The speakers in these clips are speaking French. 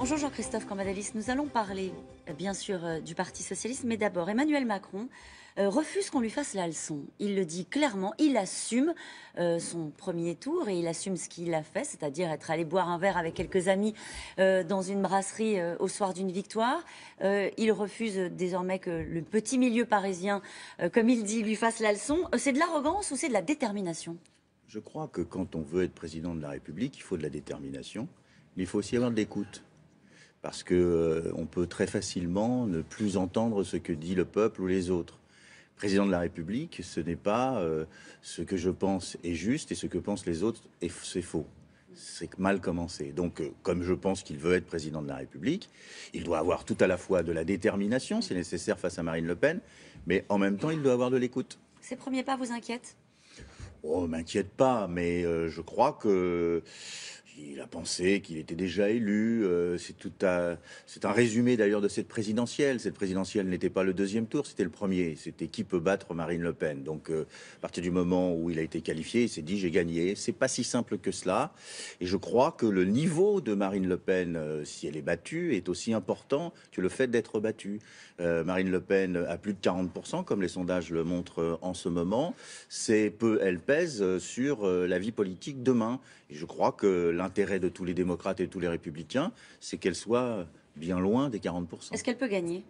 Bonjour Jean-Christophe Cambadalis. Nous allons parler, euh, bien sûr, euh, du Parti Socialiste, mais d'abord, Emmanuel Macron euh, refuse qu'on lui fasse la leçon. Il le dit clairement, il assume son premier tour et il assume ce qu'il a fait, c'est-à-dire être allé boire un verre avec quelques amis dans une brasserie au soir d'une victoire. il refuse désormais que le petit milieu parisien, comme il dit, lui fasse la leçon. C'est de l'arrogance ou c'est de la détermination Je crois que quand on veut être président de la République, il faut de la détermination, mais il faut aussi avoir de l'écoute parce que euh, on peut très facilement ne plus entendre ce que dit le peuple ou les autres. Président de la République, ce n'est pas euh, ce que je pense est juste et ce que pensent les autres est c'est faux. C'est mal commencé. Donc, euh, comme je pense qu'il veut être président de la République, il doit avoir tout à la fois de la détermination, c'est nécessaire face à Marine Le Pen, mais en même temps, il doit avoir de l'écoute. Ces premiers pas vous inquiètent Oh, m'inquiète pas, mais je crois que il a pensé qu'il était déjà élu. Euh, c'est tout à... c'est un résumé d'ailleurs de cette présidentielle. Cette présidentielle n'était pas le deuxième tour, c'était le premier. C'était qui peut battre Marine Le Pen. Donc euh, à partir du moment où il a été qualifié, il s'est dit j'ai gagné. C'est pas si simple que cela. Et je crois que le niveau de Marine Le Pen, euh, si elle est battue, est aussi important que le fait d'être battue. Marine Le Pen a plus de 40 comme les sondages le montrent en ce moment. C'est peu, elle pèse sur la vie politique demain. Et je crois que l'un l'intérêt de tous les démocrates et tous les républicains, c'est qu'elle soit bien loin des 40%. Est-ce qu'elle peut gagner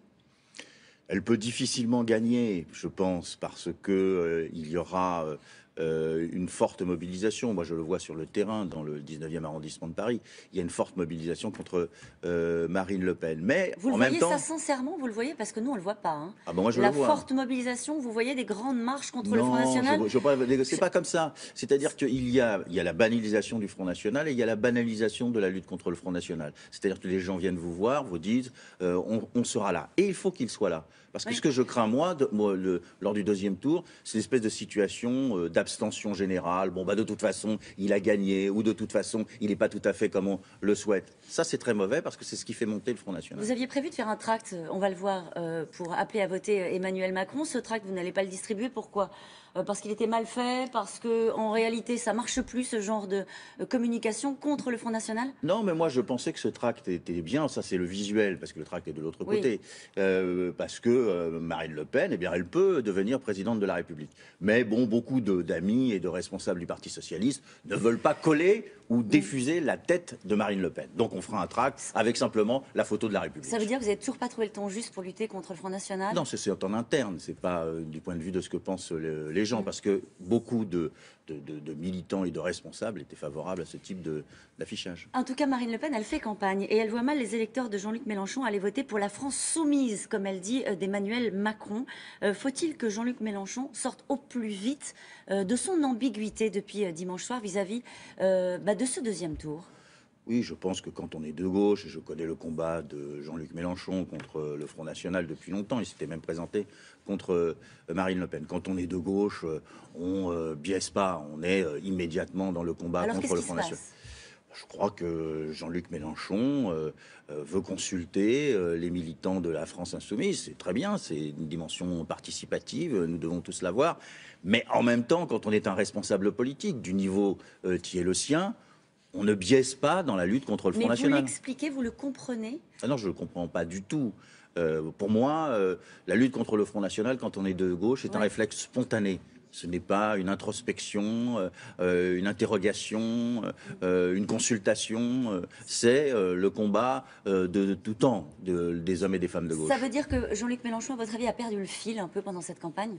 elle peut difficilement gagner, je pense, parce que euh, il y aura euh, euh, une forte mobilisation. Moi, je le vois sur le terrain, dans le 19e arrondissement de Paris. Il y a une forte mobilisation contre euh, Marine Le Pen. Mais vous en le voyez ça sincèrement, vous le voyez parce que nous on le voit pas. Hein. Ah la forte mobilisation, vous voyez des grandes marches contre le Front National. Je, je c'est pas comme ça. C'est-à-dire qu'il y a, il la banalisation du Front National et il y a la banalisation de la lutte contre le Front National. C'est-à-dire que les gens viennent vous voir, vous disent, euh, on, sera là. Et il faut qu'ils soient là. Parce que ce que je crains, moi, lors du deuxième tour, c'est l'espèce de situation euh, abstention générale, bon, bah, de toute façon, il a gagné, ou de toute façon, il n'est pas tout à fait comme on le souhaite. Ça, c'est très mauvais parce que c'est ce qui fait monter le Front National. Vous aviez prévu de faire un tract, euh, on va le voir, euh, pour appeler à voter euh, Emmanuel Macron. Ce tract, vous n'allez pas le distribuer. Pourquoi Parce qu'il était mal fait, parce que en réalité, ça marche plus, ce genre de communication contre le Front National Non, mais moi, je pensais que ce tract était bien. Ça, c'est le visuel, parce que le tract est de l'autre côté. parce que Marine Le Pen, eh bien, elle peut devenir présidente de la République. Mais bon, beaucoup de d'amis et de responsables du Parti socialiste ne veulent pas coller ou défuser la tête de Marine Le Pen. Donc on fera un tract avec simplement la photo de la République. Ça veut dire que vous n'avez toujours pas trouvé le temps juste pour lutter contre le Front National Non, c'est en interne, c'est pas euh, du point de vue de ce que pensent les gens, parce que beaucoup de, de, militants et de responsables étaient favorables à ce type d'affichage. En tout cas, Marine Le Pen, elle fait campagne et elle voit mal les électeurs de Jean-Luc Mélenchon aller voter pour la France soumise, comme elle dit, euh, d'Emmanuel Macron. Euh, faut-il que Jean-Luc Mélenchon sorte au plus vite de son ambiguïté depuis dimanche soir vis-à-vis bah, de de ce deuxième tour oui, je pense que quand on est de gauche, je connais le combat de Jean-Luc Mélenchon contre le Front National depuis longtemps, il s'était même présenté contre euh, Marine Le Pen. Quand on est de gauche, euh, on euh, biaise pas, on est immédiatement dans le combat contre le Front National. Je crois que Jean-Luc Mélenchon veut consulter les militants de la France insoumise. C'est très bien, c'est une dimension participative, nous devons tous l'avoir. Mais en même temps, quand on est un responsable politique du niveau qui est le sien, on ne biaise pas dans la lutte contre le Front Mais National. Vous l'expliquez, vous le comprenez ah Non, je ne le comprends pas du tout. Euh, pour moi, euh, la lutte contre le Front National, quand on est de gauche, est un réflexe spontané. Ce n'est pas une introspection, euh, une interrogation, une consultation. c'est le combat de, tout temps des hommes et des femmes de gauche. Ça veut dire que Jean-Luc Mélenchon, à votre avis, a perdu le fil un peu pendant cette campagne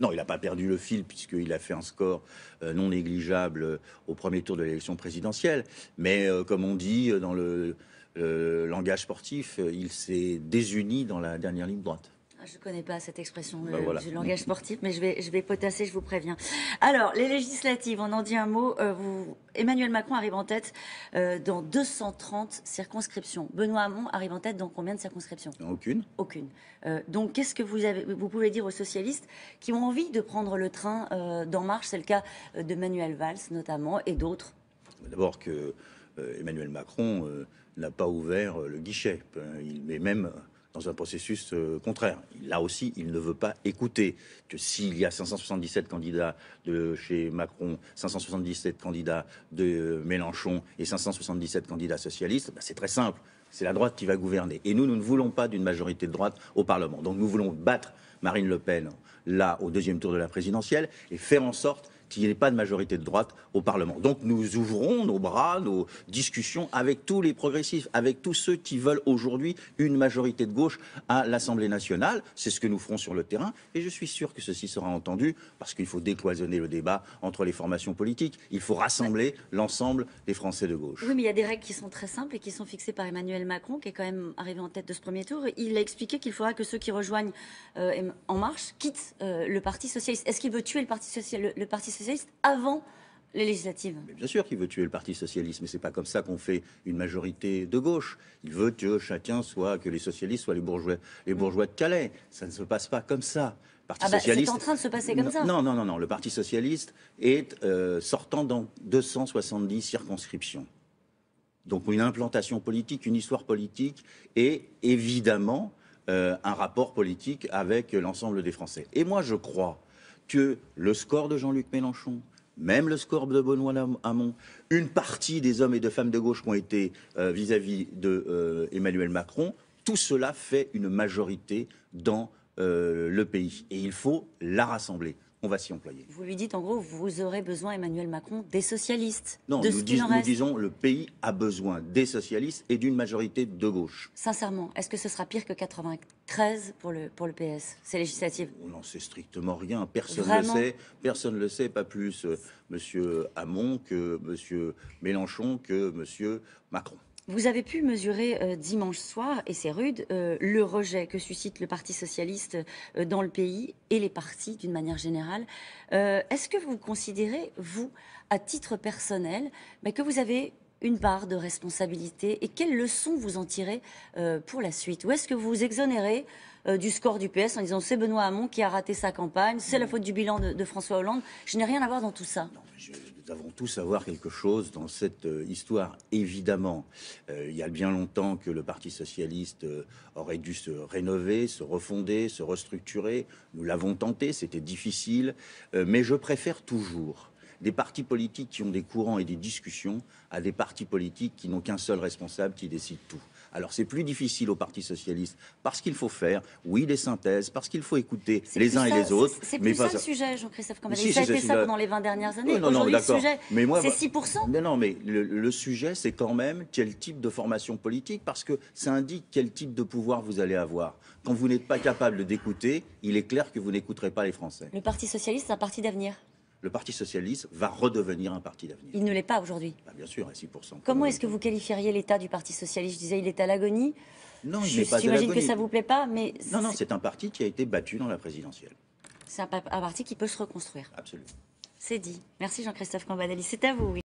non, il n'a pas perdu le fil puisqu'il a fait un score euh, non négligeable euh, au premier tour de l'élection présidentielle. Mais euh, comme on dit dans le langage sportif, il s'est désuni dans la dernière ligne droite. Ah, je ne connais pas cette expression bah du langage sportif, mais je vais, je vais potasser, je vous préviens. Alors, les législatives, on en dit un mot. Euh, vous... Emmanuel Macron arrive en tête euh, dans 230 circonscriptions. Benoît Hamon arrive en tête dans combien de circonscriptions Aucune. Aucune. Euh, donc, qu'est-ce que vous, avez, vous pouvez dire aux socialistes qui ont envie de prendre le train d'En Marche C'est le cas de Manuel Valls, notamment, et d'autres. D'abord que Emmanuel Macron n'a pas ouvert le guichet. Il met même dans un processus euh, contraire. Là aussi, il ne veut pas écouter que s'il y a 577 candidats de chez Macron, 577 candidats de Mélenchon et 577 candidats socialistes, ben, c'est très simple. C'est la droite qui va gouverner. Et nous, nous ne voulons pas d'une majorité de droite au Parlement. Donc nous voulons battre Marine Le Pen là au deuxième tour de la présidentielle et faire en sorte qu'il n'y ait pas de majorité de droite au Parlement. Donc nous ouvrons nos bras, nos discussions avec tous les progressifs, avec tous ceux qui veulent aujourd'hui une majorité de gauche à l'Assemblée nationale. C'est ce que nous ferons sur le terrain. Et je suis sûr que ceci sera entendu parce qu'il faut décloisonner le débat entre les formations politiques. Il faut rassembler l'ensemble des Français de gauche. Oui, mais il y a des règles qui sont très simples et qui sont fixées par Emmanuel Macron, qui est quand même arrivé en tête de ce premier tour. Il a expliqué qu'il faudra que ceux qui rejoignent euh, En Marche quittent euh, le Parti socialiste. Est-ce qu'il veut tuer le Parti socialiste avant les législatives. bien sûr qu'il veut tuer le Parti socialiste, mais c'est pas comme ça qu'on fait une majorité de gauche. Il veut que chacun soit, que les socialistes soient les bourgeois, les bourgeois de Calais. Ça ne se passe pas comme ça. Parti ah bah, C'est en train de se passer comme ça. Non, non, non, non. Le Parti socialiste est euh, sortant dans 270 circonscriptions. Donc une implantation politique, une histoire politique et évidemment euh, un rapport politique avec l'ensemble des Français. Et moi, je crois que le score de Jean-Luc Mélenchon, même le score de Benoît Hamon, une partie des hommes et de femmes de gauche qui ont été euh, vis-à-vis d'Emmanuel de euh, Emmanuel Macron, tout cela fait une majorité dans euh, le pays. Et il faut la rassembler on va s'y employer. Vous lui dites en gros, vous aurez besoin, Emmanuel Macron, des socialistes. Non, nous, disons, le pays a besoin des socialistes et d'une majorité de gauche. Sincèrement, est-ce que ce sera pire que 93 pour le, pour le PS C'est législatives oh On n'en sait strictement rien. Personne ne le sait. Personne ne le sait, pas plus M. Euh, monsieur Hamon que M. Mélenchon que M. Macron. Vous avez pu mesurer euh, dimanche soir, et c'est rude, euh, le rejet que suscite le Parti socialiste euh, dans le pays et les partis d'une manière générale. Est-ce que vous considérez, vous, à titre personnel, mais bah, que vous avez une part de responsabilité et quelles leçons vous en tirez pour la suite Ou est-ce que vous vous exonérez du score du PS en disant c'est Benoît Hamon qui a raté sa campagne, c'est la faute du bilan de, François Hollande, je n'ai rien à voir dans tout ça nous avons tous à voir quelque chose dans cette euh, histoire, évidemment. Euh, il y a bien longtemps que le Parti socialiste euh, aurait dû se rénover, se refonder, se restructurer. Nous l'avons tenté, c'était difficile, mais je préfère toujours des partis politiques qui ont des courants et des discussions à des partis politiques qui n'ont qu'un seul responsable qui décide tout. Alors c'est plus difficile au Parti socialiste parce qu'il faut faire, oui, des synthèses, parce qu'il faut écouter les uns et les autres. C'est plus mais pas... le sujet, Jean-Christophe Cambadélis. Si, a été ça pendant les 20 dernières années. Oui, non, non, le sujet, c'est 6%. Mais non, mais le, le sujet, c'est quand même quel type de formation politique, parce que ça indique quel type de pouvoir vous allez avoir. Quand vous n'êtes pas capable d'écouter, il est clair que vous n'écouterez pas les Français. Le Parti socialiste, c'est un parti d'avenir le Parti socialiste va redevenir un parti d'avenir. Il ne l'est pas aujourd'hui. Bah, bien sûr, à 6 Comment est-ce que vous qualifieriez l'état du Parti socialiste Je disais, il est à l'agonie. Non, il n'est pas J'imagine que ça vous plaît pas, mais non, non, c'est un parti qui a été battu dans la présidentielle. C'est un, parti qui peut se reconstruire. Absolument. C'est dit. Merci Jean-Christophe Cambadélis. C'est à vous. Oui.